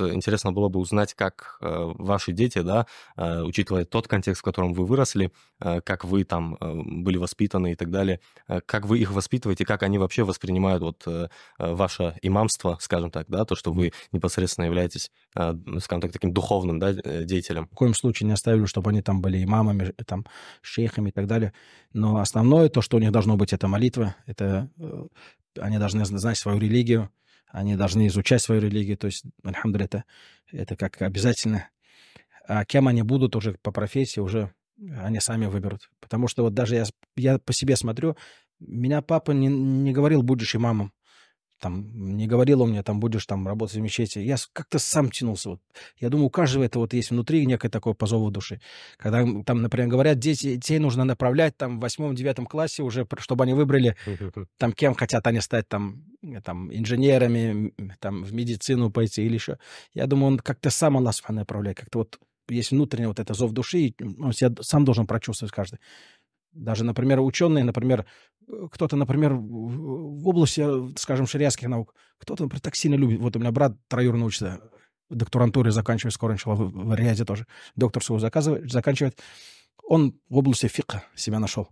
Э, интересно было бы узнать, как э, ваши дети, да, э, учитывая тот контекст, в котором вы выросли, как вы там были воспитаны и так далее, как вы их воспитываете, как они вообще воспринимают вот ваше имамство, скажем так, да, то, что вы непосредственно являетесь, скажем так, таким духовным, да, деятелем. В коем случае не оставили, чтобы они там были имамами, там, шейхами и так далее. Но основное, то, что у них должно быть, это молитва, это они должны знать свою религию, они должны изучать свою религию, то есть, альхамдуль, это, это как обязательно. А кем они будут уже по профессии, уже они сами выберут. Потому что вот даже я, я по себе смотрю, меня папа не, не говорил, будешь имамом там не говорил он мне, там будешь там работать в мечети. Я как-то сам тянулся. Вот. Я думаю, у каждого это вот есть внутри некое такое по зову души. Когда там, например, говорят, дети, детей нужно направлять там в восьмом-девятом классе уже, чтобы они выбрали там кем хотят они стать там, э, там инженерами, там в медицину пойти или еще. Я думаю, он как-то сам Аллах направляет. Как-то вот есть внутренний вот это зов души, и он ну, себя сам должен прочувствовать каждый. Даже, например, ученые, например, Э, кто-то, например, в области, э, скажем, шариатских наук, кто-то, например, так сильно любит. Вот у меня брат троюродный учится, в докторантуре заканчивает, скоро начала в, в Риаде тоже, докторскую заказывает, заканчивает. Он в области фика себя нашел.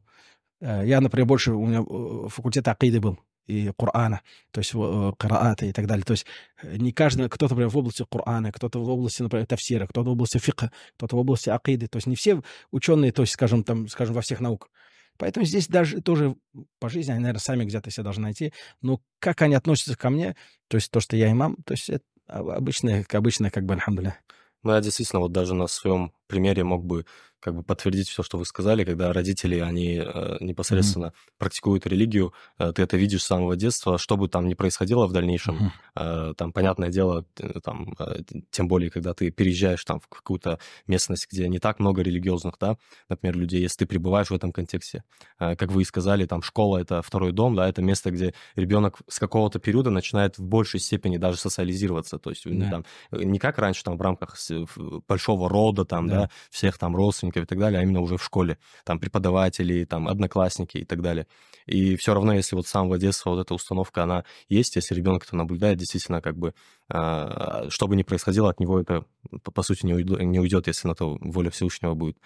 Э, я, например, больше у меня факультет акиды был и Корана, то есть карааты и так далее. То есть не каждый, кто-то, например, в области Корана, кто-то в области, например, тафсира, кто-то в области фика, кто-то в области акиды. То есть не все ученые, то есть, скажем, там, скажем, во всех науках. Поэтому здесь даже тоже по жизни они, наверное, сами где-то себя должны найти. Но как они относятся ко мне, то есть то, что я имам, то есть это обычное, обычное как бы, альхамдуля. Ну, я действительно вот даже на своем примере мог бы как бы подтвердить все, что вы сказали, когда родители, они э, непосредственно mm-hmm. практикуют религию, э, ты это видишь с самого детства, что бы там ни происходило в дальнейшем, mm-hmm. там, понятное дело, там, тем более, когда ты переезжаешь там в какую-то местность, где не так много религиозных, да, например, людей, если ты пребываешь в этом контексте, как вы и сказали, там, школа — это второй дом, да, это место, где ребенок с какого-то периода начинает в большей степени даже социализироваться, то есть yeah. там, не как раньше, там, в рамках большого рода, там, yeah. да, всех там родственников, школьников и так далее, а именно уже в школе, там преподаватели, там одноклассники и так далее. И все равно, если вот с самого детства вот эта установка, она есть, если ребенок это наблюдает, действительно, как бы, а, что бы ни происходило, от него это, по сути, не уйдет, не уйдет если на то воля Всевышнего будет.